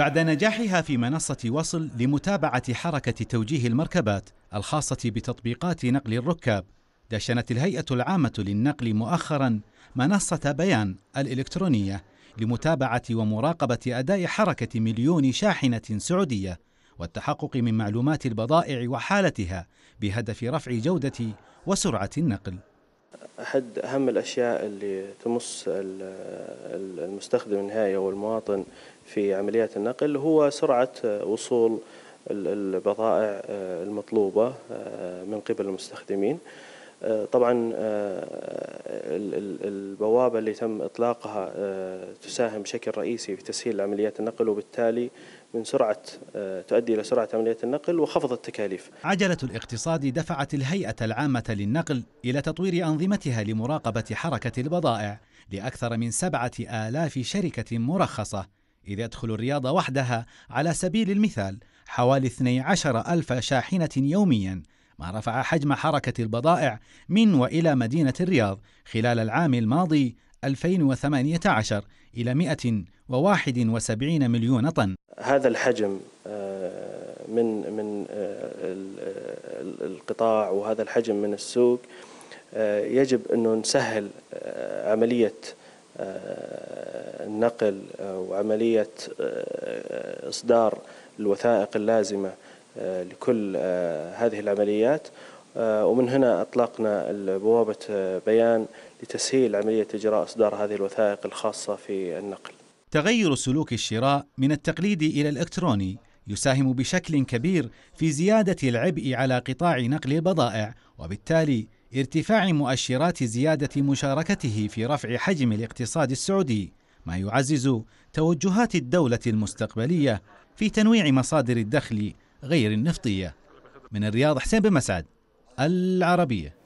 بعد نجاحها في منصة وصل لمتابعة حركة توجيه المركبات الخاصة بتطبيقات نقل الركاب دشنت الهيئة العامة للنقل مؤخرا منصة بيان الإلكترونية لمتابعة ومراقبة أداء حركة مليون شاحنة سعودية والتحقق من معلومات البضائع وحالتها بهدف رفع جودة وسرعة النقل أحد أهم الأشياء اللي تمس المستخدم النهائي أو المواطن في عمليات النقل هو سرعة وصول البضائع آه، المطلوبة آه، من قبل المستخدمين طبعا آه، البوابة اللي تم إطلاقها آه، تساهم بشكل رئيسي في تسهيل عمليات النقل وبالتالي من سرعة آه، تؤدي إلى سرعة عمليات النقل وخفض التكاليف عجلة الاقتصاد دفعت الهيئة العامة للنقل إلى تطوير أنظمتها لمراقبة حركة البضائع لأكثر من سبعة آلاف شركة مرخصة إذ يدخل الرياض وحدها على سبيل المثال حوالي 12 ألف شاحنة يومياً ما رفع حجم حركة البضائع من وإلى مدينة الرياض خلال العام الماضي 2018 إلى 171 مليون طن هذا الحجم آه، من من آه، القطاع وهذا الحجم من السوق آه، يجب أنه نسهل عملية النقل وعملية إصدار الوثائق اللازمة آه، لكل آه، هذه العمليات آه، ومن هنا أطلقنا بوابة بيان لتسهيل عملية إجراء إصدار هذه الوثائق الخاصة في النقل تغير سلوك الشراء من التقليدي إلى الإلكتروني يساهم بشكل كبير في زيادة العبء على قطاع نقل البضائع وبالتالي ارتفاع مؤشرات زيادة مشاركته في رفع حجم الاقتصاد السعودي ما يعزز توجهات الدولة المستقبلية في تنويع مصادر الدخل غير النفطية من الرياض حسين بن مسعد العربية